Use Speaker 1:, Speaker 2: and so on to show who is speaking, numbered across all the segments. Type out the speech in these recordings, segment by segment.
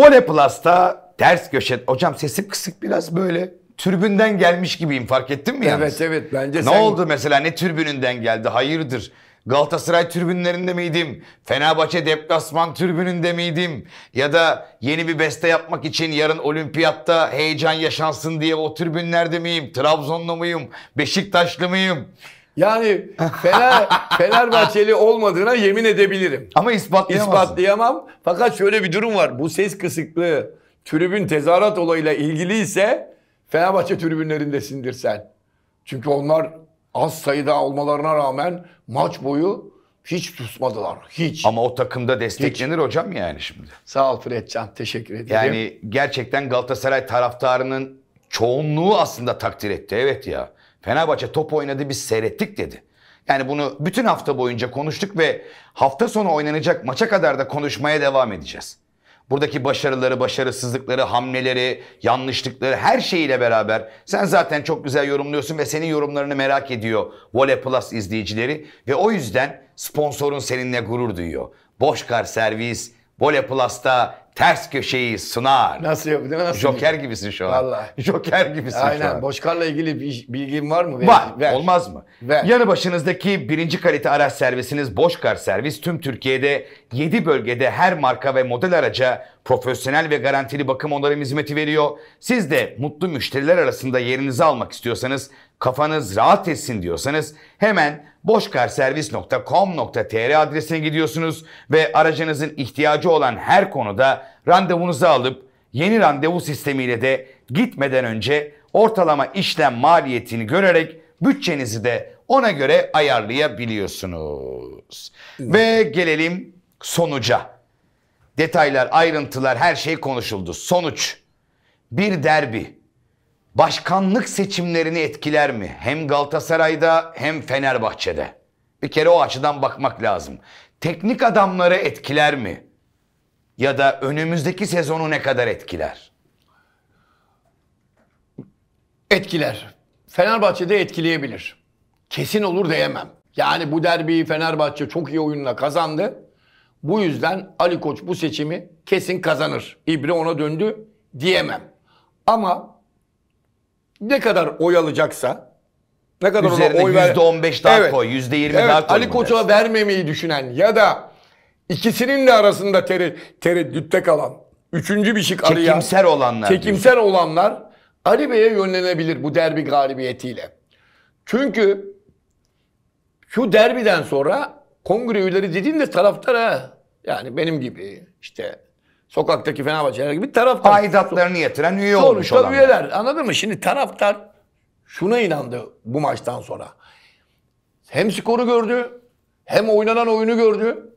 Speaker 1: Pole Plus'ta ters köşe. Hocam sesim kısık biraz böyle. Türbünden gelmiş gibiyim fark ettin mi yalnız? Evet
Speaker 2: evet bence ne sen... Ne oldu
Speaker 1: mesela ne türbününden geldi hayırdır? Galatasaray türbünlerinde miydim? Fenerbahçe deplasman türbününde miydim? Ya da yeni bir beste yapmak için yarın olimpiyatta heyecan yaşansın diye o
Speaker 2: türbünlerde miyim? Trabzonlu muyum? Beşiktaşlı mıyım? Yani Fener, Fenerbahçeli olmadığına yemin edebilirim. Ama ispatlayamam. İspatlayamam. Fakat şöyle bir durum var. Bu ses kısıklığı tribün tezahürat olayıyla ilgili ise Fenerbahçe tribünlerindesindir sen. Çünkü onlar az sayıda olmalarına rağmen maç boyu hiç susmadılar.
Speaker 1: Hiç. Ama o takımda desteklenir hiç. hocam yani şimdi. Sağ ol Fredcan. Teşekkür ederim. Yani gerçekten Galatasaray taraftarının çoğunluğu aslında takdir etti. Evet ya. Fenerbahçe top oynadı biz seyrettik dedi. Yani bunu bütün hafta boyunca konuştuk ve hafta sonu oynanacak maça kadar da konuşmaya devam edeceğiz. Buradaki başarıları, başarısızlıkları, hamleleri, yanlışlıkları her şeyiyle beraber sen zaten çok güzel yorumluyorsun ve senin yorumlarını merak ediyor Vole Plus izleyicileri ve o yüzden sponsorun seninle gurur duyuyor. Boşkar Servis Vole Plus'ta ters köşeyi sunar.
Speaker 2: Nasıl yapıyor? Nasıl Joker yapıyor?
Speaker 1: gibisin şu an. Vallahi.
Speaker 2: Joker gibisin Aynen. şu an. Aynen. Boşkar'la ilgili bir bilgin var mı? var.
Speaker 1: Ver. Olmaz mı? Ver. Yanı başınızdaki birinci kalite araç servisiniz Boşkar Servis tüm Türkiye'de 7 bölgede her marka ve model araca profesyonel ve garantili bakım onarım hizmeti veriyor. Siz de mutlu müşteriler arasında yerinizi almak istiyorsanız kafanız rahat etsin diyorsanız hemen boşkarservis.com.tr adresine gidiyorsunuz ve aracınızın ihtiyacı olan her konuda randevunuzu alıp yeni randevu sistemiyle de gitmeden önce ortalama işlem maliyetini görerek bütçenizi de ona göre ayarlayabiliyorsunuz. Evet. Ve gelelim sonuca. Detaylar, ayrıntılar, her şey konuşuldu. Sonuç. Bir derbi başkanlık seçimlerini etkiler mi? Hem Galatasaray'da hem Fenerbahçe'de. Bir kere o açıdan bakmak lazım. Teknik adamları etkiler mi? Ya da önümüzdeki sezonu ne kadar etkiler?
Speaker 2: Etkiler. Fenerbahçe'de etkileyebilir. Kesin olur diyemem. Yani bu derbiyi Fenerbahçe çok iyi oyunla kazandı. Bu yüzden Ali Koç bu seçimi kesin kazanır. İbre ona döndü diyemem. Ama ne kadar oy alacaksa ne kadar Üzerine oy ver... %15 daha evet. koy, %20 evet, daha koy. Ali Koç'a vermemeyi düşünen ya da ikisinin de arasında teri, tereddütte kalan üçüncü bir şık arayan çekimsel olanlar. Çekimsel diyorsun. olanlar Ali Bey'e yönlenebilir bu derbi galibiyetiyle. Çünkü şu derbiden sonra kongre üyeleri dediğin taraftara, Yani benim gibi işte sokaktaki Fenerbahçeler gibi taraftar. Aidatlarını yetiren üye Sonuçta olmuş olanlar. üyeler anladın mı? Şimdi taraftar şuna inandı bu maçtan sonra. Hem skoru gördü hem oynanan oyunu gördü.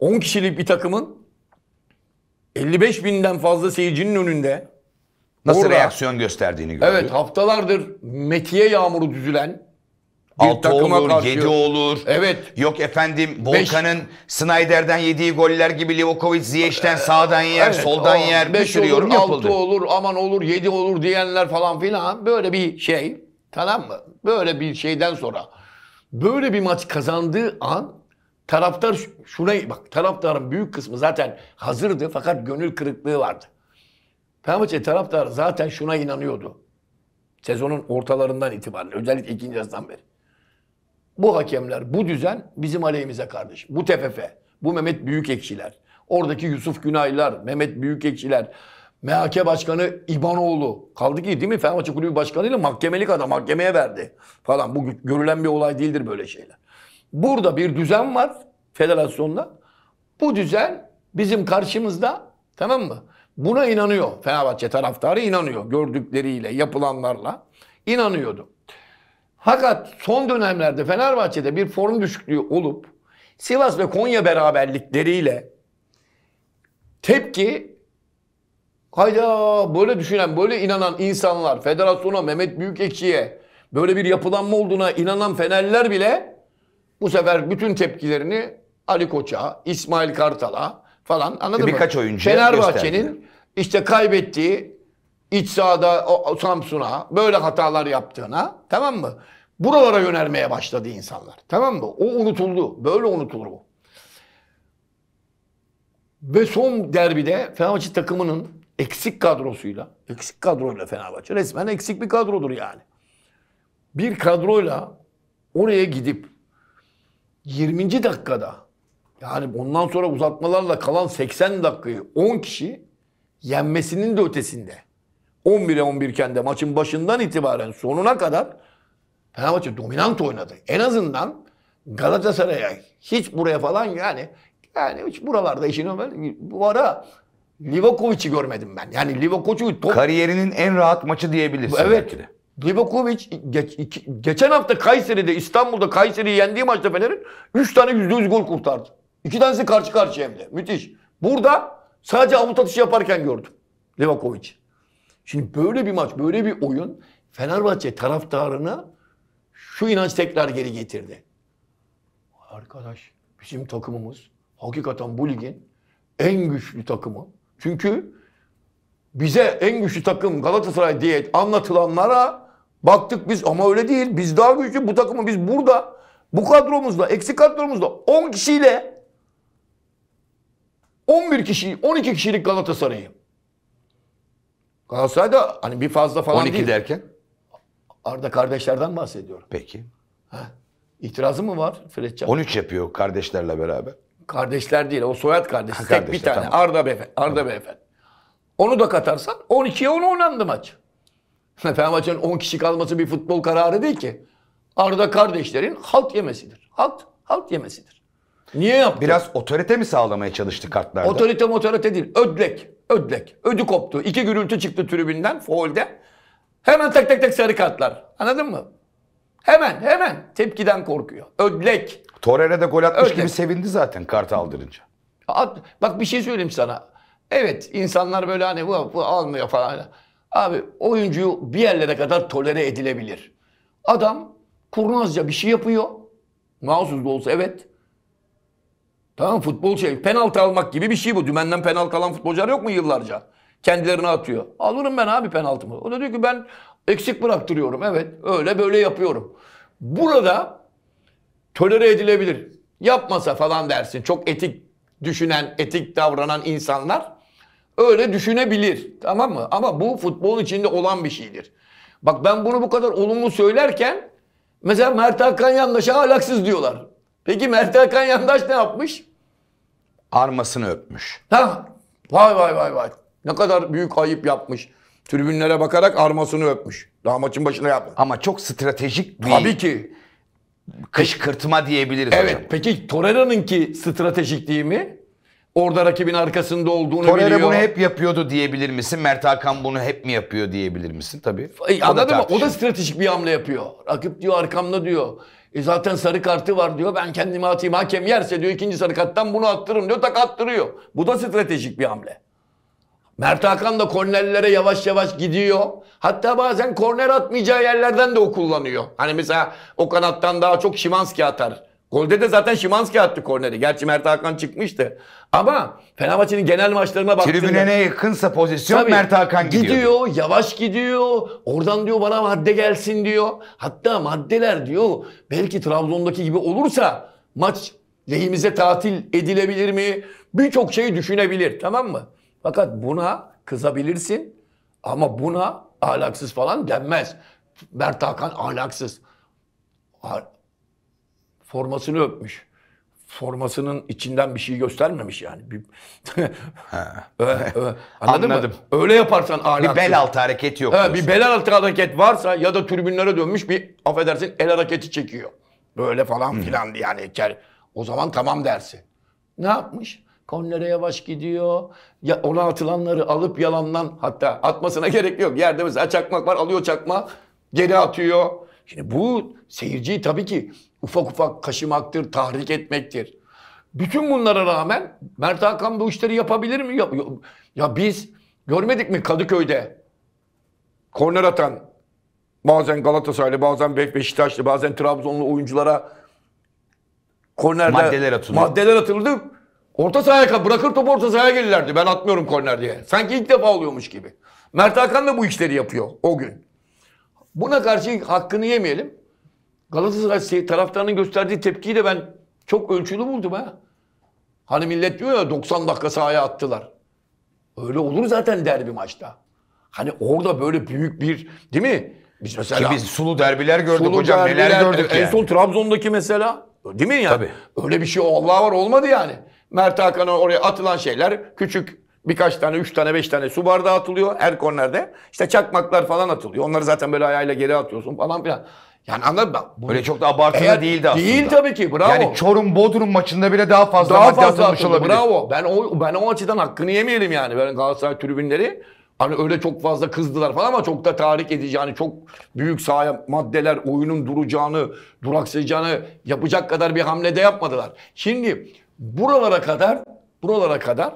Speaker 2: 10 kişilik bir takımın 55 binden fazla seyircinin önünde nasıl orada, reaksiyon
Speaker 1: gösterdiğini gördü.
Speaker 2: Evet haftalardır metiye yağmuru düzülen Büyük 6 takıma olur, karşı. 7
Speaker 1: olur. Evet. Yok efendim Volkan'ın Snyder'den yediği goller gibi Livakovic Ziyech'ten ee, sağdan yer, evet, soldan yer bir sürü 6
Speaker 2: olur, aman olur, 7 olur diyenler falan filan böyle bir şey. Tamam mı? Böyle bir şeyden sonra böyle bir maç kazandığı an taraftar şuna bak taraftarın büyük kısmı zaten hazırdı fakat gönül kırıklığı vardı. Fenerbahçe taraftar zaten şuna inanıyordu. Sezonun ortalarından itibaren özellikle ikinci yarısından beri. Bu hakemler, bu düzen bizim aleyhimize kardeş. Bu TFF, bu Mehmet Büyükekşiler, oradaki Yusuf Günaylar, Mehmet Büyükekşiler, MHK Başkanı İbanoğlu. Kaldı ki değil mi? Fenerbahçe Kulübü Başkanı'yla mahkemelik adam mahkemeye verdi falan. Bu görülen bir olay değildir böyle şeyler. Burada bir düzen var federasyonda. Bu düzen bizim karşımızda tamam mı? Buna inanıyor. Fenerbahçe taraftarı inanıyor. Gördükleriyle, yapılanlarla inanıyordu. Fakat son dönemlerde Fenerbahçe'de bir form düşüklüğü olup Sivas ve Konya beraberlikleriyle tepki hayda böyle düşünen, böyle inanan insanlar, federasyona, Mehmet Büyükekşi'ye böyle bir yapılanma olduğuna inanan Fenerler bile bu sefer bütün tepkilerini Ali Koç'a, İsmail Kartal'a falan anladın Birkaç mı? Birkaç oyuncuya Fenerbahçe'nin işte kaybettiği iç sahada Samsun'a böyle hatalar yaptığına tamam mı? Buralara yönelmeye başladı insanlar. Tamam mı? O unutuldu. Böyle unutulur bu. Ve son derbide Fenerbahçe takımının eksik kadrosuyla, eksik kadroyla Fenerbahçe resmen eksik bir kadrodur yani. Bir kadroyla oraya gidip 20. dakikada yani ondan sonra uzatmalarla kalan 80 dakikayı 10 kişi yenmesinin de ötesinde 11'e 11 iken de maçın başından itibaren sonuna kadar Fenerbahçe dominant oynadı. En azından Galatasaray'a hiç buraya falan yani yani hiç buralarda işini bu ara Livakovic'i görmedim ben. Yani Livakovic'i top... Kariyerinin en rahat maçı diyebilirsin. Evet. Livakovic geç, geçen hafta Kayseri'de İstanbul'da Kayseri'yi yendiği maçta Fener'in 3 tane %100 gol kurtardı. İki tanesi karşı karşıya hem de. Müthiş. Burada sadece avut atışı yaparken gördüm Livakovic. Şimdi böyle bir maç, böyle bir oyun Fenerbahçe taraftarını şu inanç tekrar geri getirdi. Arkadaş bizim takımımız hakikaten bu ligin en güçlü takımı. Çünkü bize en güçlü takım Galatasaray diye anlatılanlara baktık biz ama öyle değil. Biz daha güçlü bu takımı biz burada bu kadromuzla eksik kadromuzla 10 kişiyle 11 kişi 12 kişilik Galatasaray'ı Galatasaray'da hani bir fazla falan 12 değil. derken? Arda kardeşlerden bahsediyorum.
Speaker 1: Peki. Heh.
Speaker 2: İtirazı mı var Fred Can?
Speaker 1: 13 yapıyor kardeşlerle beraber.
Speaker 2: Kardeşler değil o soyad kardeş. Ha, Tek bir tane tamam. Arda Beyefendi. Arda tamam. Beyefendi. Onu da katarsan 12'ye 10 oynandı maç. Fenerbahçe'nin 10 kişi kalması bir futbol kararı değil ki. Arda kardeşlerin halt yemesidir. Halt, halt yemesidir.
Speaker 1: Niye yaptı? Biraz otorite mi sağlamaya çalıştı kartlarda?
Speaker 2: Otorite otorite değil. Ödlek. Ödlek. Ödü koptu. İki gürültü çıktı tribünden, foulde. Hemen tek tek tek sarı kartlar. Anladın mı? Hemen hemen tepkiden korkuyor. Ödlek. Torreira de gol atmış Ödlek. gibi
Speaker 1: sevindi zaten kart aldırınca.
Speaker 2: At, bak bir şey söyleyeyim sana. Evet insanlar böyle hani bu, bu almıyor falan. Abi oyuncuyu bir yerlere kadar tolere edilebilir. Adam kurnazca bir şey yapıyor. Mahsus da olsa evet. Tamam futbol şey penaltı almak gibi bir şey bu. Dümenden penaltı alan futbolcular yok mu yıllarca? Kendilerine atıyor. Alırım ben abi penaltımı. O da diyor ki ben eksik bıraktırıyorum. Evet öyle böyle yapıyorum. Burada tolere edilebilir. Yapmasa falan dersin. Çok etik düşünen, etik davranan insanlar öyle düşünebilir. Tamam mı? Ama bu futbol içinde olan bir şeydir. Bak ben bunu bu kadar olumlu söylerken mesela Mert Hakan Yandaş'a ahlaksız diyorlar. Peki Mert Hakan Yandaş ne yapmış? armasını öpmüş. Ha? Vay vay vay vay. Ne kadar büyük ayıp yapmış. Tribünlere bakarak armasını öpmüş. Daha maçın başına yapmış. Ama çok stratejik bir Tabii ki.
Speaker 1: kışkırtma
Speaker 2: diyebiliriz evet, hocam. Evet. Peki Torreira'nın ki stratejikliği mi? Orada rakibin arkasında olduğunu Torreira biliyor. bunu hep
Speaker 1: yapıyordu diyebilir misin? Mert Hakan bunu hep mi yapıyor diyebilir misin? Tabii. E, anladın mı?
Speaker 2: O da stratejik bir hamle yapıyor. Rakip diyor arkamda diyor. E zaten sarı kartı var diyor. Ben kendimi atayım. Hakem yerse diyor ikinci sarı karttan bunu attırırım diyor. Tak attırıyor. Bu da stratejik bir hamle. Mert Hakan da kornerlere yavaş yavaş gidiyor. Hatta bazen korner atmayacağı yerlerden de o kullanıyor. Hani mesela o kanattan daha çok Şimanski atar. Golde de zaten Şimanski attı korneri. Gerçi Mert Hakan çıkmıştı. Ama Fenerbahçe'nin genel maçlarına baktığında... Tribüne yakınsa pozisyon tabii, Mert Hakan gidiyor. Gidiyor, yavaş gidiyor. Oradan diyor bana madde gelsin diyor. Hatta maddeler diyor belki Trabzon'daki gibi olursa maç lehimize tatil edilebilir mi? Birçok şeyi düşünebilir tamam mı? Fakat buna kızabilirsin ama buna ahlaksız falan denmez. Mert Hakan ahlaksız formasını öpmüş. Formasının içinden bir şey göstermemiş yani. Bir... Anladın Anladım. mı? Öyle yaparsan ahlaksız. Bir bel altı hareket yok. He, bir bel altı hareket varsa ya da tribünlere dönmüş bir affedersin el hareketi çekiyor. Böyle falan hmm. filan yani. O zaman tamam dersi. Ne yapmış? Kornere yavaş gidiyor. Ya ona atılanları alıp yalandan hatta atmasına gerek yok. Yerde mesela çakmak var alıyor çakma geri atıyor. Şimdi bu seyirciyi tabii ki ufak ufak kaşımaktır, tahrik etmektir. Bütün bunlara rağmen Mert Hakan bu işleri yapabilir mi? Ya, ya biz görmedik mi Kadıköy'de korner atan bazen Galatasaraylı, bazen Beşiktaşlı, bazen Trabzonlu oyunculara kornerde maddeler atıldı. Maddeler atıldı. Orta sahaya bırakır topu orta sahaya gelirlerdi. Ben atmıyorum korner diye. Sanki ilk defa oluyormuş gibi. Mert Hakan da bu işleri yapıyor o gün. Buna karşı hakkını yemeyelim. Galatasaray taraftarının gösterdiği tepkiyi de ben çok ölçülü buldum ha. Hani millet diyor ya 90 dakika sahaya attılar. Öyle olur zaten derbi maçta. Hani orada böyle büyük bir değil mi? Biz mesela Ki biz sulu derbiler gördük sulu hocam derbiler, neler gördük en yani. son Trabzon'daki mesela değil mi yani? Öyle bir şey Allah var olmadı yani. Mert Hakan'a oraya atılan şeyler küçük birkaç tane, üç tane, beş tane su bardağı atılıyor her kornerde. İşte çakmaklar falan atılıyor. Onları zaten böyle ayağıyla geri atıyorsun falan filan. Yani anladın mı? Bunu... Öyle çok da abartılı Eğer, değildi aslında. Değil tabii ki. Bravo. Yani
Speaker 1: Çorum Bodrum maçında bile daha fazla daha fazla atılmış olabilir. Bravo.
Speaker 2: Ben o ben o açıdan hakkını yemeyelim yani. Ben Galatasaray tribünleri hani öyle çok fazla kızdılar falan ama çok da tahrik edici. Yani çok büyük sahaya maddeler oyunun duracağını, duraksayacağını yapacak kadar bir hamlede yapmadılar. Şimdi buralara kadar buralara kadar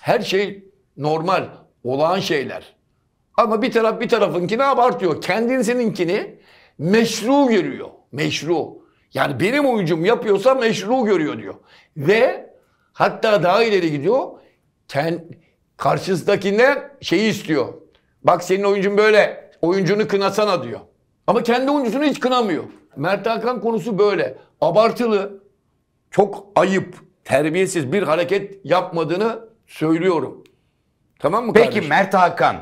Speaker 2: her şey normal, olağan şeyler. Ama bir taraf bir tarafınkini abartıyor. Kendisininkini meşru görüyor. Meşru. Yani benim oyuncum yapıyorsa meşru görüyor diyor. Ve hatta daha ileri gidiyor. Kend, karşısındakinden şeyi istiyor. Bak senin oyuncun böyle. Oyuncunu kınasana diyor. Ama kendi oyuncusunu hiç kınamıyor. Mert Hakan konusu böyle. Abartılı, çok ayıp, terbiyesiz bir hareket yapmadığını söylüyorum. Tamam mı Peki kardeşim? Mert Hakan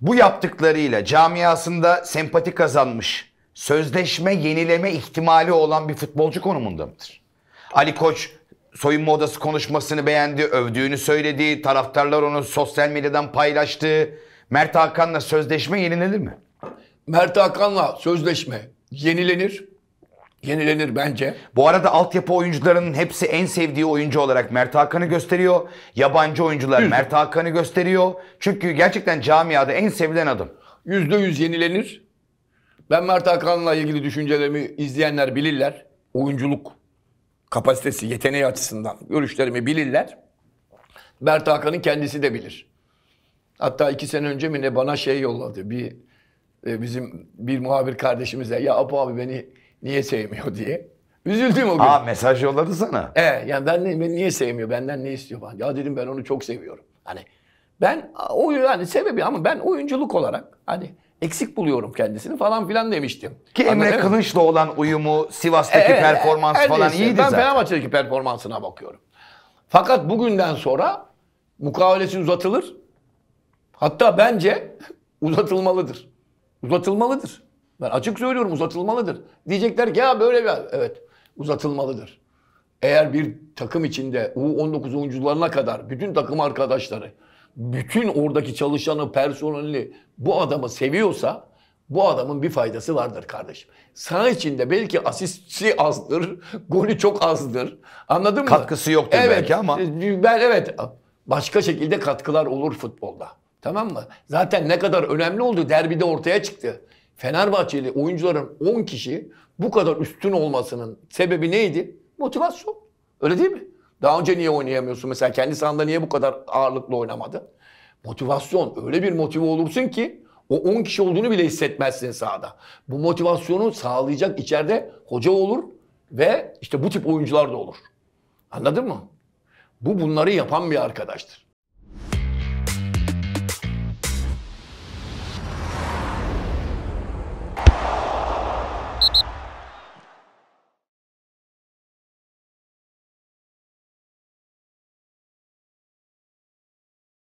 Speaker 2: bu yaptıklarıyla
Speaker 1: camiasında sempati kazanmış sözleşme yenileme ihtimali olan bir futbolcu konumunda mıdır? Ali Koç soyunma odası konuşmasını beğendi, övdüğünü söyledi, taraftarlar onu sosyal medyadan paylaştı. Mert Hakan'la sözleşme yenilenir mi? Mert Hakan'la sözleşme yenilenir. Yenilenir bence. Bu arada altyapı oyuncularının hepsi en sevdiği oyuncu olarak Mert Hakan'ı gösteriyor. Yabancı
Speaker 2: oyuncular Yüz. Mert Hakan'ı gösteriyor. Çünkü gerçekten camiada en sevilen adam. Yüzde yüz yenilenir. Ben Mert Hakan'la ilgili düşüncelerimi izleyenler bilirler. Oyunculuk kapasitesi, yeteneği açısından görüşlerimi bilirler. Mert Hakan'ın kendisi de bilir. Hatta iki sene önce mi ne bana şey yolladı. Bir e, bizim bir muhabir kardeşimize ya Apo abi beni niye sevmiyor diye. Üzüldüm o gün. Aa
Speaker 1: mesaj yolladı sana. E,
Speaker 2: yani ben beni niye sevmiyor, benden ne istiyor falan. Ya dedim ben onu çok seviyorum. Hani ben o yani sebebi ama ben oyunculuk olarak hani eksik buluyorum kendisini falan filan demiştim. Ki Emre Anladın Kılıç'la olan uyumu, Sivas'taki e, e performans e, falan neyse, iyiydi ben zaten. Ben Fenerbahçe'deki performansına bakıyorum. Fakat bugünden sonra mukavelesi uzatılır. Hatta bence uzatılmalıdır. Uzatılmalıdır. Ben açık söylüyorum uzatılmalıdır. Diyecekler ki ya böyle bir... Evet uzatılmalıdır. Eğer bir takım içinde U19 oyuncularına kadar bütün takım arkadaşları bütün oradaki çalışanı, personeli bu adamı seviyorsa bu adamın bir faydası vardır kardeşim. Sağ içinde belki asistçi azdır, golü çok azdır. Anladın mı? Katkısı yoktur evet, belki ama. Ben evet başka şekilde katkılar olur futbolda. Tamam mı? Zaten ne kadar önemli oldu derbide ortaya çıktı. Fenerbahçeli oyuncuların 10 kişi bu kadar üstün olmasının sebebi neydi? Motivasyon. Öyle değil mi? Daha önce niye oynayamıyorsun? Mesela kendi sahanda niye bu kadar ağırlıklı oynamadı? Motivasyon. Öyle bir motive olursun ki o 10 kişi olduğunu bile hissetmezsin sahada. Bu motivasyonu sağlayacak içeride hoca olur ve işte bu tip oyuncular da olur. Anladın mı? Bu bunları yapan bir arkadaştır.